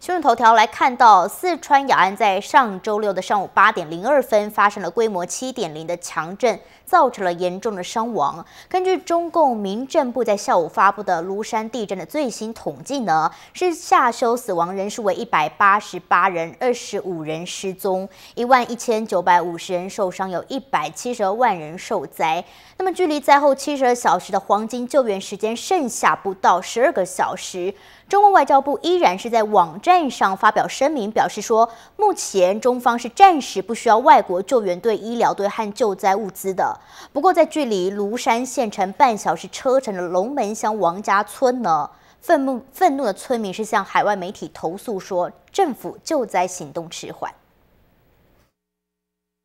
新闻头条来看到，四川雅安在上周六的上午八点零二分发生了规模七点零的强震，造成了严重的伤亡。根据中共民政部在下午发布的庐山地震的最新统计呢，是下修死亡人数为一百八十八人，二十五人失踪，一万一千九百五十人受伤，有一百七十万人受灾。那么，距离灾后七十二小时的黄金救援时间剩下不到十二个小时，中国外交部依然是在网。站上发表声明表示说，目前中方是暂时不需要外国救援队、医疗队和救灾物资的。不过，在距离庐山县城半小时车程的龙门乡王家村呢，愤怒愤怒的村民是向海外媒体投诉说，政府救灾行动迟缓。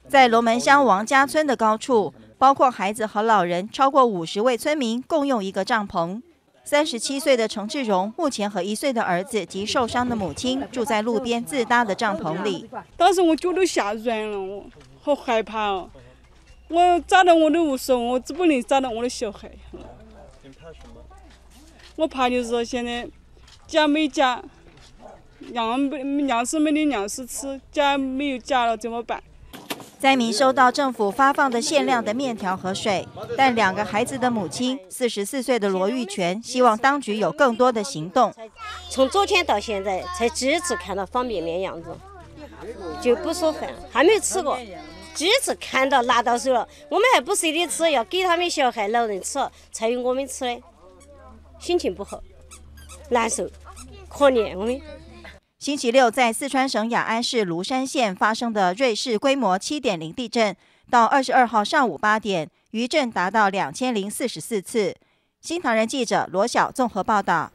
在龙门乡王家村的高处，包括孩子和老人，超过五十位村民共用一个帐篷。三十七岁的程志荣目前和一岁的儿子及受伤的母亲住在路边自搭的帐篷里。当时我脚都吓软了，我好害怕哦！我扎到我无所谓，我只不能扎到我的小孩。我怕就是说现在家没家，粮不粮食没的粮食吃，家没有家了怎么办？灾民收到政府发放的限量的面条和水，但两个孩子的母亲四十四岁的罗玉全希望当局有更多的行动。从昨天到现在，才第一次看到方便面样子，就不说饭，还没吃过，第一次看到拿到手了，我们还不舍得吃，要给他们小孩、老人吃才有我们吃的，心情不好，难受，可怜我们。星期六，在四川省雅安市芦山县发生的瑞士规模七点零地震，到二十二号上午八点，余震达到两千零四十四次。新唐人记者罗晓综合报道。